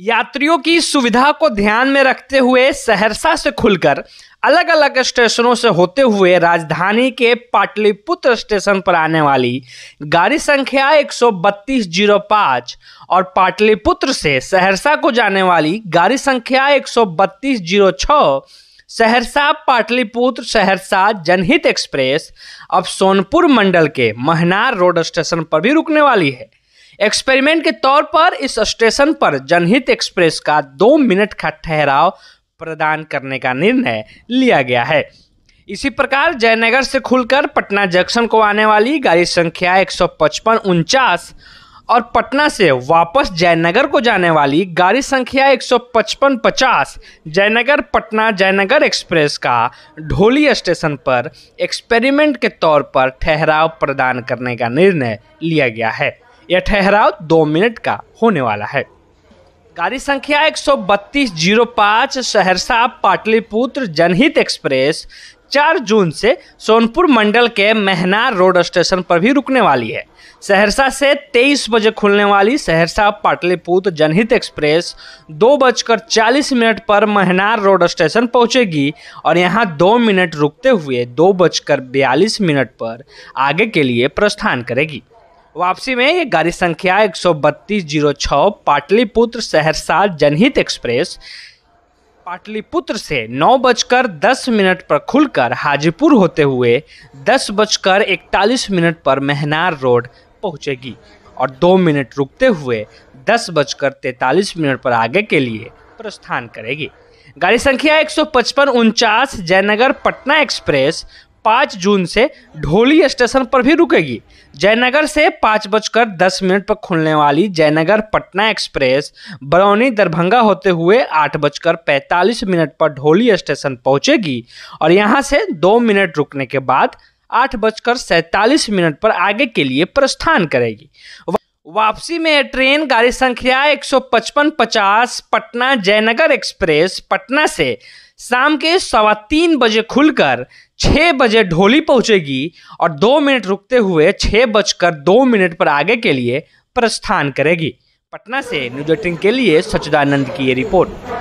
यात्रियों की सुविधा को ध्यान में रखते हुए सहरसा से खुलकर अलग अलग स्टेशनों से होते हुए राजधानी के पाटलिपुत्र स्टेशन पर आने वाली गाड़ी संख्या पाँच और पाटलिपुत्र से सहरसा को जाने वाली गाड़ी संख्या 13206 सहरसा पाटलिपुत्र सहरसा जनहित एक्सप्रेस अब सोनपुर मंडल के महनार रोड स्टेशन पर भी रुकने वाली है एक्सपेरिमेंट के तौर पर इस स्टेशन पर जनहित एक्सप्रेस का दो मिनट का ठहराव प्रदान करने का निर्णय लिया गया है इसी प्रकार जयनगर से खुलकर पटना जंक्शन को आने वाली गाड़ी संख्या एक सौ पचपन उनचास और पटना से वापस जयनगर को जाने वाली गाड़ी संख्या एक सौ पचपन पचास जयनगर पटना जयनगर एक्सप्रेस का ढोली स्टेशन पर एक्सपेरिमेंट के तौर पर ठहराव प्रदान करने का निर्णय लिया गया है यह ठहराव दो मिनट का होने वाला है गाड़ी संख्या पाँच सहरसा पाटलिपुत्र जनहित एक्सप्रेस 4 जून से सोनपुर मंडल के मेहनार रोड स्टेशन पर भी रुकने वाली है सहरसा से 23 बजे खुलने वाली सहरसा पाटलिपुत्र जनहित एक्सप्रेस दो बजकर चालीस मिनट पर महनार रोड स्टेशन पहुंचेगी और यहां दो मिनट रुकते हुए दो बजकर बयालीस मिनट पर आगे के लिए प्रस्थान करेगी वापसी में ये गाड़ी संख्या एक सौ बत्तीस जीरो छः पाटलिपुत्र सहरसा जनहित एक्सप्रेस पाटलिपुत्र से नौ बजकर दस मिनट पर खुलकर हाजीपुर होते हुए दस बजकर इकतालीस मिनट पर मेहनार रोड पहुंचेगी और दो मिनट रुकते हुए दस बजकर तैतालीस मिनट पर आगे के लिए प्रस्थान करेगी गाड़ी संख्या एक सौ पचपन उनचास जयनगर पटना एक्सप्रेस पाँच जून से ढोली स्टेशन पर भी रुकेगी जयनगर से पाँच बजकर दस मिनट पर खुलने वाली जयनगर पटना एक्सप्रेस बरौनी दरभंगा होते हुए आठ बजकर पैंतालीस मिनट पर ढोली स्टेशन पहुंचेगी और यहां से दो मिनट रुकने के बाद आठ बजकर सैंतालीस मिनट पर आगे के लिए प्रस्थान करेगी वापसी में ट्रेन गाड़ी संख्या एक सौ पचपन पचास पटना जयनगर एक्सप्रेस पटना से शाम के सवा तीन बजे खुलकर छः बजे ढोली पहुंचेगी और दो मिनट रुकते हुए छः बजकर दो मिनट पर आगे के लिए प्रस्थान करेगी पटना से न्यूज एटीन के लिए सचिदानंद की ये रिपोर्ट